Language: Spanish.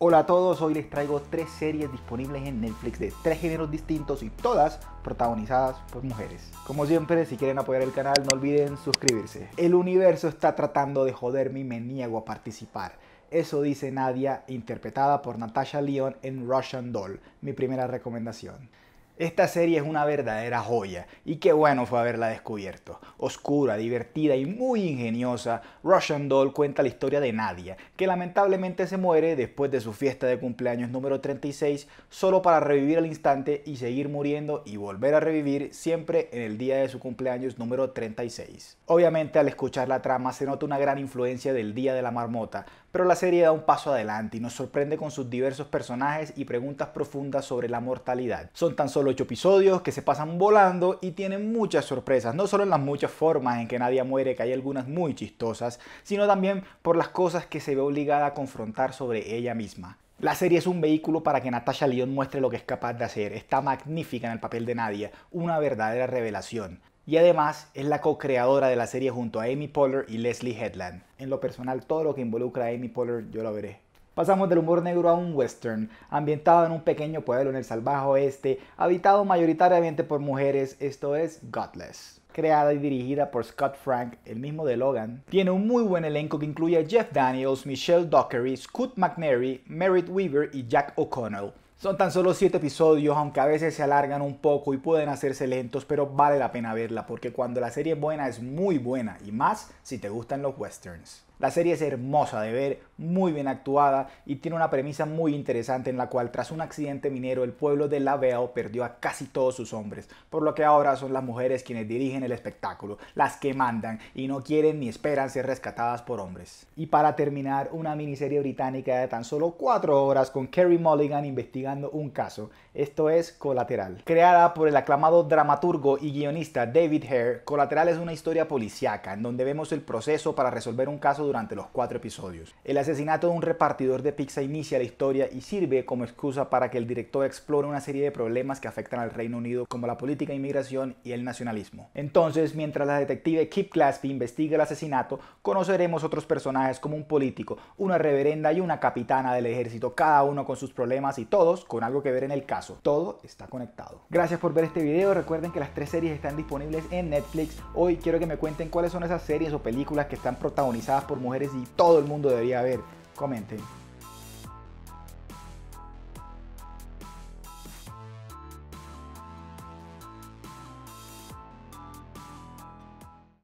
Hola a todos, hoy les traigo tres series disponibles en Netflix de tres géneros distintos y todas protagonizadas por mujeres. Como siempre, si quieren apoyar el canal no olviden suscribirse. El universo está tratando de joderme y me niego a participar. Eso dice Nadia, interpretada por Natasha Leon en Russian Doll, mi primera recomendación. Esta serie es una verdadera joya y qué bueno fue haberla descubierto. Oscura, divertida y muy ingeniosa, Russian Doll cuenta la historia de Nadia, que lamentablemente se muere después de su fiesta de cumpleaños número 36 solo para revivir al instante y seguir muriendo y volver a revivir siempre en el día de su cumpleaños número 36. Obviamente al escuchar la trama se nota una gran influencia del Día de la Marmota, pero la serie da un paso adelante y nos sorprende con sus diversos personajes y preguntas profundas sobre la mortalidad. Son tan solo ocho episodios que se pasan volando y tienen muchas sorpresas, no solo en las muchas formas en que Nadia muere, que hay algunas muy chistosas, sino también por las cosas que se ve obligada a confrontar sobre ella misma. La serie es un vehículo para que Natasha Lyon muestre lo que es capaz de hacer, está magnífica en el papel de Nadia, una verdadera revelación y además es la co-creadora de la serie junto a Amy Poehler y Leslie Headland. En lo personal, todo lo que involucra a Amy Poehler yo lo veré. Pasamos del humor negro a un western, ambientado en un pequeño pueblo en el salvaje oeste, habitado mayoritariamente por mujeres, esto es Godless creada y dirigida por Scott Frank, el mismo de Logan, tiene un muy buen elenco que incluye a Jeff Daniels, Michelle Dockery, Scott McNary, Merritt Weaver y Jack O'Connell. Son tan solo 7 episodios, aunque a veces se alargan un poco y pueden hacerse lentos, pero vale la pena verla porque cuando la serie es buena es muy buena y más si te gustan los westerns. La serie es hermosa de ver, muy bien actuada y tiene una premisa muy interesante en la cual tras un accidente minero el pueblo de Laveo perdió a casi todos sus hombres, por lo que ahora son las mujeres quienes dirigen el espectáculo, las que mandan y no quieren ni esperan ser rescatadas por hombres. Y para terminar, una miniserie británica de tan solo 4 horas con Kerry Mulligan investiga un caso. Esto es Colateral. Creada por el aclamado dramaturgo y guionista David Hare, Colateral es una historia policiaca en donde vemos el proceso para resolver un caso durante los cuatro episodios. El asesinato de un repartidor de pizza inicia la historia y sirve como excusa para que el director explore una serie de problemas que afectan al Reino Unido como la política de inmigración y el nacionalismo. Entonces, mientras la detective Kip Gillespie investiga el asesinato, conoceremos otros personajes como un político, una reverenda y una capitana del ejército, cada uno con sus problemas y todos con algo que ver en el caso. Todo está conectado. Gracias por ver este video. Recuerden que las tres series están disponibles en Netflix. Hoy quiero que me cuenten cuáles son esas series o películas que están protagonizadas por mujeres y todo el mundo debería ver. Comenten.